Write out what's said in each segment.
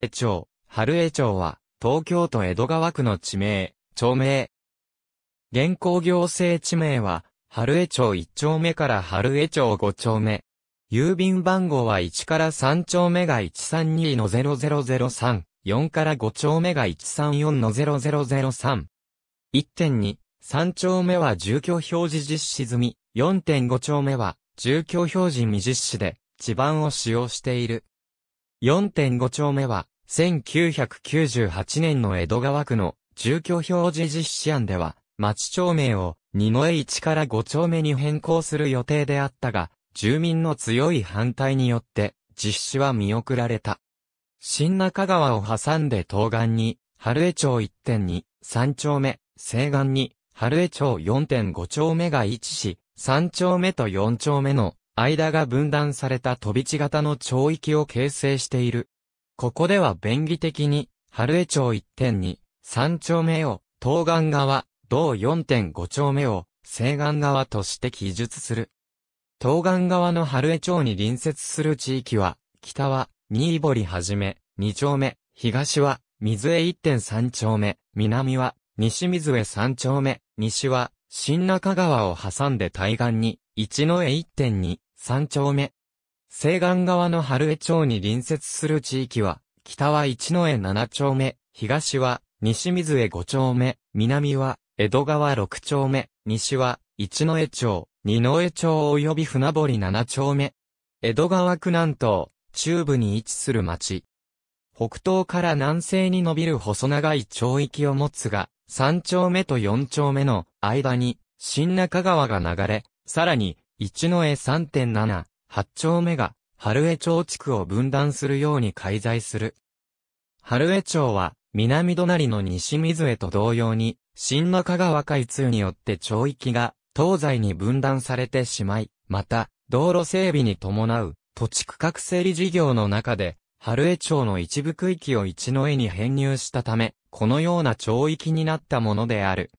江町、春江町は、東京都江戸川区の地名、町名。現行行政地名は、春江町1丁目から春江町5丁目。郵便番号は1から3丁目が132の0003、4から5丁目が134の0003。1.2、3丁目は住居表示実施済み、4.5丁目は住居表示未実施で、地盤を使用している。4.5丁目は、1998年の江戸川区の住居表示実施案では、町町名を二の江1から5丁目に変更する予定であったが、住民の強い反対によって実施は見送られた。新中川を挟んで東岸に、春江町1.2、3丁目、西岸に、春江町4.5丁目が位置し、3丁目と4丁目の間が分断された飛び地型の町域を形成している。ここでは便宜的に、春江町1点に、3丁目を、東岸側、同4.5丁目を、西岸側として記述する。東岸側の春江町に隣接する地域は、北は、新堀はじめ、2丁目、東は、水江1.3丁目、南は、西水江3丁目、西は、新中川を挟んで対岸に、一の江1.2、三丁目。西岸側の春江町に隣接する地域は、北は一の江七丁目、東は西水江五丁目、南は江戸川六丁目、西は一の江町、二の江町及び船堀七丁目。江戸川区南東、中部に位置する町。北東から南西に伸びる細長い町域を持つが、三丁目と四丁目の間に、新中川が流れ、さらに、一の江3.7、8丁目が、春江町地区を分断するように介在する。春江町は、南隣の西水江と同様に、新中川海通によって町域が、東西に分断されてしまい、また、道路整備に伴う、土地区画整理事業の中で、春江町の一部区域を一の江に編入したため、このような町域になったものである。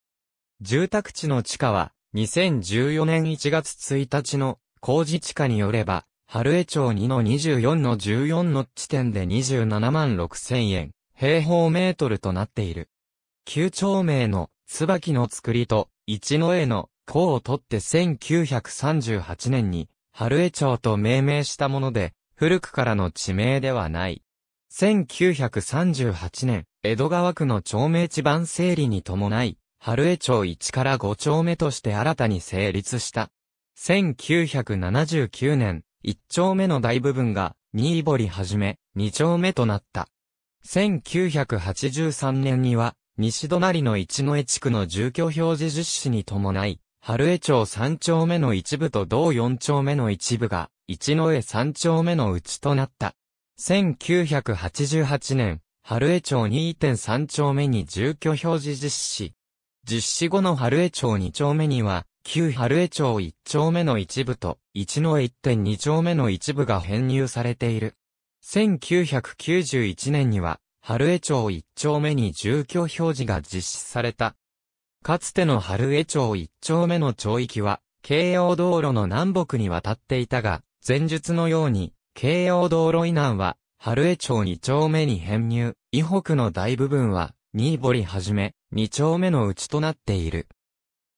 住宅地の地下は、2014年1月1日の工事地下によれば、春江町2の24の14の地点で27万6千円、平方メートルとなっている。旧町名の椿の作りと一の絵の甲を取って1938年に春江町と命名したもので、古くからの地名ではない。1938年、江戸川区の町名地盤整理に伴い、春江町1から5丁目として新たに成立した。1979年、1丁目の大部分が、新堀はじめ、2丁目となった。1983年には、西隣の一之江地区の住居表示実施に伴い、春江町3丁目の一部と同4丁目の一部が、一之江3丁目のうちとなった。1988年、春江町2.3丁目に住居表示実施実施後の春江町2丁目には、旧春江町1丁目の一部と、一の1.2丁目の一部が編入されている。1991年には、春江町1丁目に住居表示が実施された。かつての春江町1丁目の町域は、京葉道路の南北に渡っていたが、前述のように、京葉道路以南は、春江町2丁目に編入、以北の大部分は、新堀はじめ、2丁目のうちとなっている。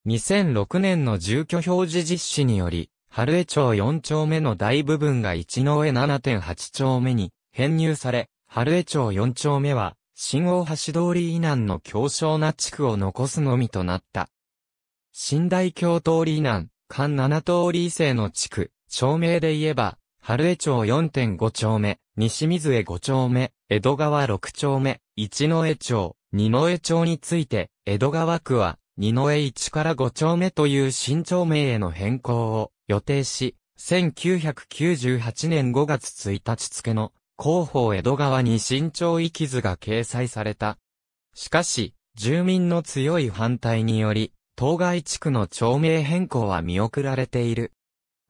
2006年の住居表示実施により、春江町4丁目の大部分が一の上7.8丁目に編入され、春江町4丁目は、新大橋通り以南の強小な地区を残すのみとなった。新大京通り以南、関7通り以西の地区、町名で言えば、春江町4.5丁目、西水江5丁目、江戸川6丁目、一野江町、二野江町について、江戸川区は、二野江1から5丁目という新町名への変更を予定し、1998年5月1日付の広報江戸川に新町域図が掲載された。しかし、住民の強い反対により、当該地区の町名変更は見送られている。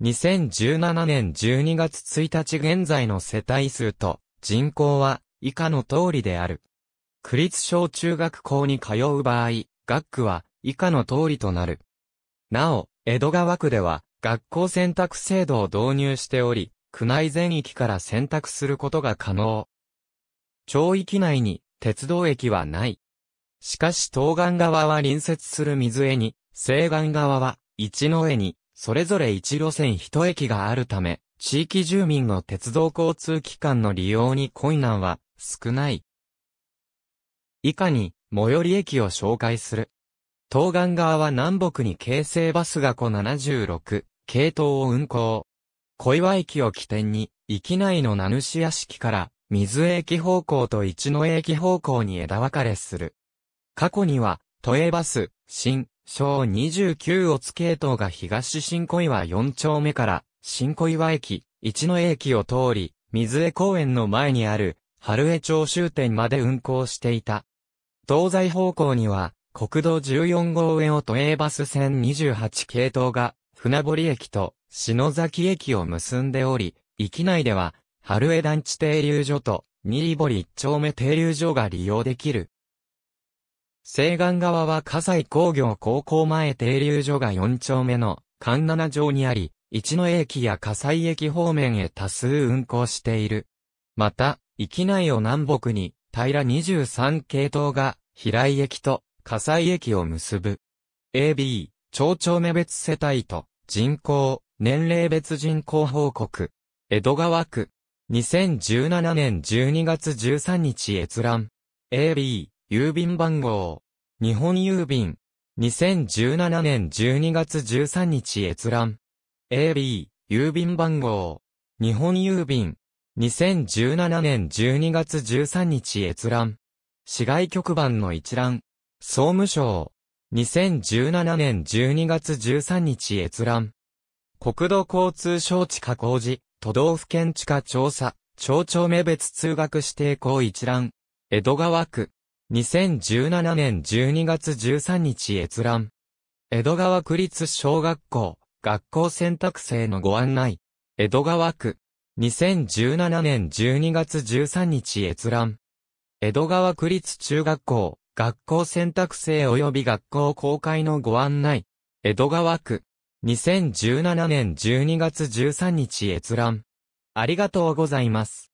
2017年12月1日現在の世帯数と人口は以下の通りである。区立小中学校に通う場合、学区は以下の通りとなる。なお、江戸川区では学校選択制度を導入しており、区内全域から選択することが可能。町域内に鉄道駅はない。しかし東岸側は隣接する水江に、西岸側は一の江に、それぞれ一路線一駅があるため、地域住民の鉄道交通機関の利用に困難は少ない。以下に、最寄り駅を紹介する。東岸側は南北に京成バスが子76、系統を運行。小岩駅を起点に、域内の名主屋敷から、水江駅方向と一野駅方向に枝分かれする。過去には、都営バス、新、小29をつ系統が東新小岩4丁目から新小岩駅、一野駅を通り、水江公園の前にある春江町終点まで運行していた。東西方向には国道14号上を都営バス線28系統が船堀駅と篠崎駅を結んでおり、域内では春江団地停留所と新堀1丁目停留所が利用できる。西岸側は火西工業高校前停留所が4丁目の環7条にあり、一の駅や火西駅方面へ多数運行している。また、域内を南北に平23系統が平井駅と火西駅を結ぶ。AB、町長目別世帯と人口、年齢別人口報告。江戸川区。2017年12月13日閲覧。AB、郵便番号。日本郵便。2017年12月13日閲覧。AB、郵便番号。日本郵便。2017年12月13日閲覧。市外局番の一覧。総務省。2017年12月13日閲覧。国土交通省地下工事、都道府県地下調査、町長名別通学指定校一覧。江戸川区。2017年12月13日閲覧。江戸川区立小学校、学校選択生のご案内。江戸川区。2017年12月13日閲覧。江戸川区立中学校、学校選択生及び学校公開のご案内。江戸川区。2017年12月13日閲覧。ありがとうございます。